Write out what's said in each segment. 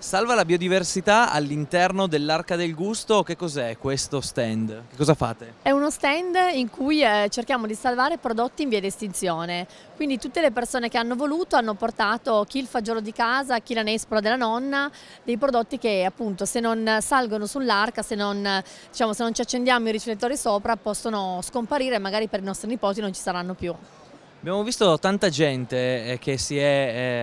Salva la biodiversità all'interno dell'Arca del Gusto, che cos'è questo stand? Che cosa fate? È uno stand in cui eh, cerchiamo di salvare prodotti in via di estinzione, quindi tutte le persone che hanno voluto hanno portato chi il fagiolo di casa, chi la nespola della nonna, dei prodotti che appunto se non salgono sull'arca, se, diciamo, se non ci accendiamo i riflettori sopra possono scomparire, e magari per i nostri nipoti non ci saranno più. Abbiamo visto tanta gente eh, che, è,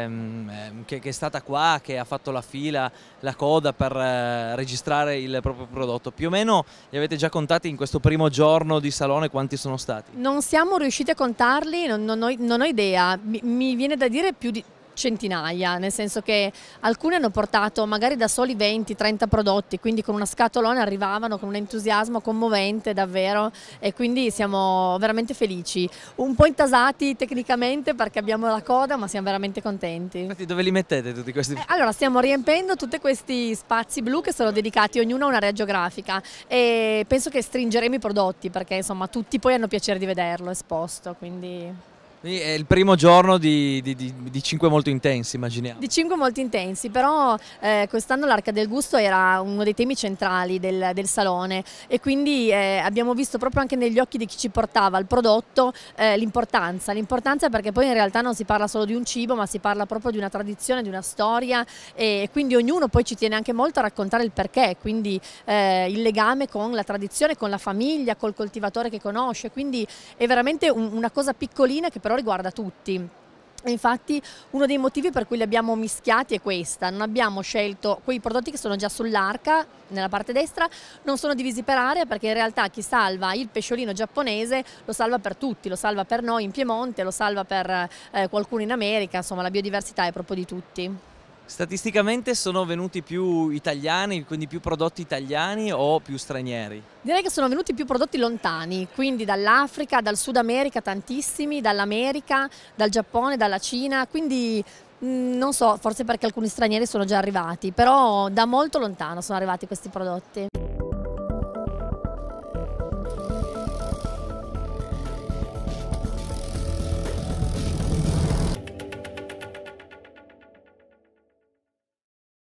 ehm, ehm, che, è stata qua, che ha fatto la fila, la coda per eh, registrare il proprio prodotto. Più o meno li avete già contati in questo primo giorno di salone quanti sono stati? Non siamo riusciti a contarli, non, ho, non ho, idea. mi, viene da dire più di centinaia, nel senso che alcuni hanno portato magari da soli 20-30 prodotti, quindi con una scatolona arrivavano con un entusiasmo commovente davvero e quindi siamo veramente felici, un po' intasati tecnicamente perché abbiamo la coda ma siamo veramente contenti. Infatti dove li mettete tutti questi? Eh, allora stiamo riempendo tutti questi spazi blu che sono dedicati ognuno a un'area geografica e penso che stringeremo i prodotti perché insomma tutti poi hanno piacere di vederlo esposto, quindi... Quindi è il primo giorno di, di, di, di 5 molto intensi, immaginiamo. Di cinque molto intensi, però eh, quest'anno l'Arca del Gusto era uno dei temi centrali del, del salone e quindi eh, abbiamo visto proprio anche negli occhi di chi ci portava il prodotto eh, l'importanza. L'importanza perché poi in realtà non si parla solo di un cibo, ma si parla proprio di una tradizione, di una storia e quindi ognuno poi ci tiene anche molto a raccontare il perché, quindi eh, il legame con la tradizione, con la famiglia, col coltivatore che conosce. Quindi è veramente un, una cosa piccolina che però riguarda tutti. Infatti uno dei motivi per cui li abbiamo mischiati è questa, non abbiamo scelto quei prodotti che sono già sull'arca, nella parte destra, non sono divisi per area perché in realtà chi salva il pesciolino giapponese lo salva per tutti, lo salva per noi in Piemonte, lo salva per eh, qualcuno in America, insomma la biodiversità è proprio di tutti. Statisticamente sono venuti più italiani, quindi più prodotti italiani o più stranieri? Direi che sono venuti più prodotti lontani, quindi dall'Africa, dal Sud America tantissimi, dall'America, dal Giappone, dalla Cina, quindi mm, non so, forse perché alcuni stranieri sono già arrivati, però da molto lontano sono arrivati questi prodotti.